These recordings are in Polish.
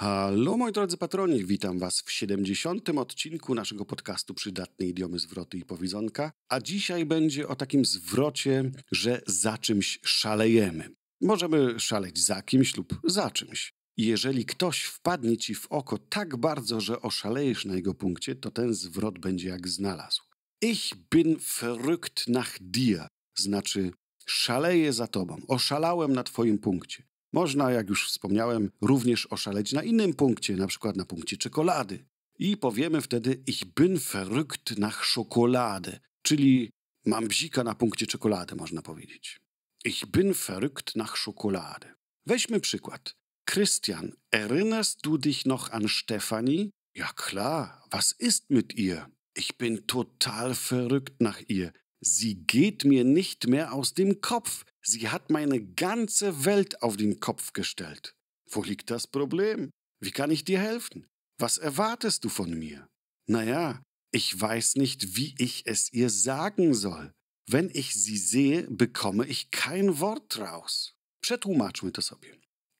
Halo moi drodzy patroni, witam was w 70. odcinku naszego podcastu Przydatne idiomy, zwroty i powizonka, a dzisiaj będzie o takim zwrocie, że za czymś szalejemy. Możemy szaleć za kimś lub za czymś. Jeżeli ktoś wpadnie ci w oko tak bardzo, że oszalejesz na jego punkcie, to ten zwrot będzie jak znalazł. Ich bin verrückt nach dir, znaczy szaleję za tobą, oszalałem na twoim punkcie. Można, jak już wspomniałem, również oszaleć na innym punkcie, na przykład na punkcie czekolady. I powiemy wtedy ich bin verrückt nach Schokolade, czyli mam bzika na punkcie czekolady, można powiedzieć. Ich bin verrückt nach Schokolade. Weźmy przykład. Christian, erinnerst du dich noch an Stefanie? Ja klar, was ist mit ihr? Ich bin total verrückt nach ihr. Sie geht mir nicht mehr aus dem Kopf. Sie hat meine ganze Welt auf den Kopf gestellt. Wo liegt das Problem? Wie kann ich dir helfen? Was erwartest du von mir? Naja, ich weiß nicht, wie ich es ihr sagen soll. Wenn ich sie sehe, bekomme ich kein Wort raus.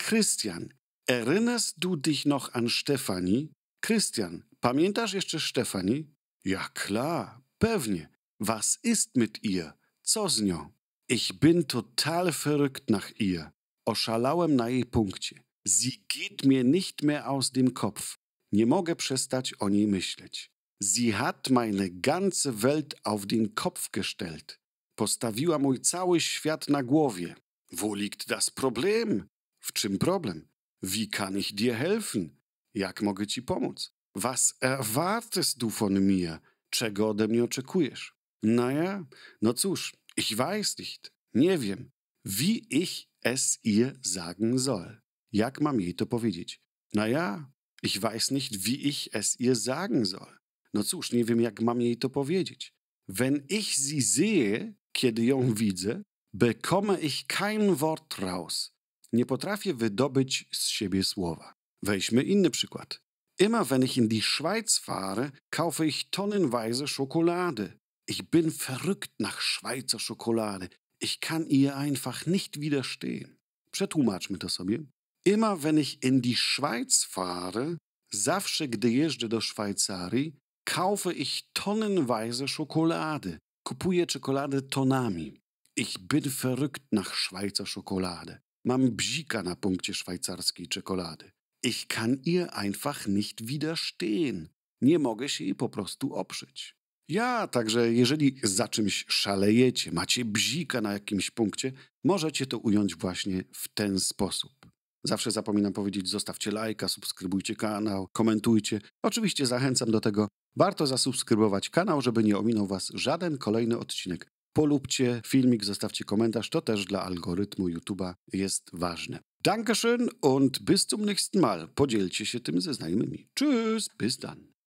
Christian, erinnerst du dich noch an Stefanie? Christian, pamiętasz jeszcze Stefanie? Ja klar, pewnie. Was ist mit ihr? Co z nią? Ich bin total verrückt nach ihr. Oszalałem na jej punkcie. Sie geht mir nicht mehr aus dem Kopf. Nie mogę przestać o niej myśleć. Sie hat meine ganze Welt auf den Kopf gestellt. Postawiła mój cały świat na głowie. Wo liegt das Problem? W czym problem? Wie kann ich dir helfen? Jak mogę ci pomóc? Was erwartest du von mir? Czego ode mnie oczekujesz? Naja, no cóż, ich weiß nicht, nie wiem, wie ich es ihr sagen soll. Jak mam jej to powiedzieć? Naja, ich weiß nicht, wie ich es ihr sagen soll. No cóż, nie wiem, jak mam jej to powiedzieć. Wenn ich sie sehe, kiedy ją widzę, bekomme ich kein Wort raus. Nie potrafię wydobyć z siebie słowa. Weźmy inny przykład. Immer wenn ich in die Schweiz fahre, kaufe ich tonnenweise Schokolade. Ich bin verrückt nach Schweizer Schokolade. Ich kann ihr einfach nicht widerstehen. Przetłumacz mi das sobie. Immer wenn ich in die Schweiz fahre, zawsze gdy jeżdżę do Szwajcarii, kaufe ich tonnenweise Schokolade. Kupuję czekoladę tonami. Ich bin verrückt nach Schweizer Schokolade. Mam bzika na punkcie szwajcarskiej czekolady. Ich kann ihr einfach nicht widerstehen. Nie mogę się jej po prostu oprzeć. Ja, także jeżeli za czymś szalejecie, macie bzika na jakimś punkcie, możecie to ująć właśnie w ten sposób. Zawsze zapominam powiedzieć, zostawcie lajka, subskrybujcie kanał, komentujcie. Oczywiście zachęcam do tego. Warto zasubskrybować kanał, żeby nie ominął Was żaden kolejny odcinek. Polubcie filmik, zostawcie komentarz, to też dla algorytmu YouTube'a jest ważne. Dankeschön und bis zum nächsten Mal. Podzielcie się tym ze znajomymi. Tschüss, bis dann.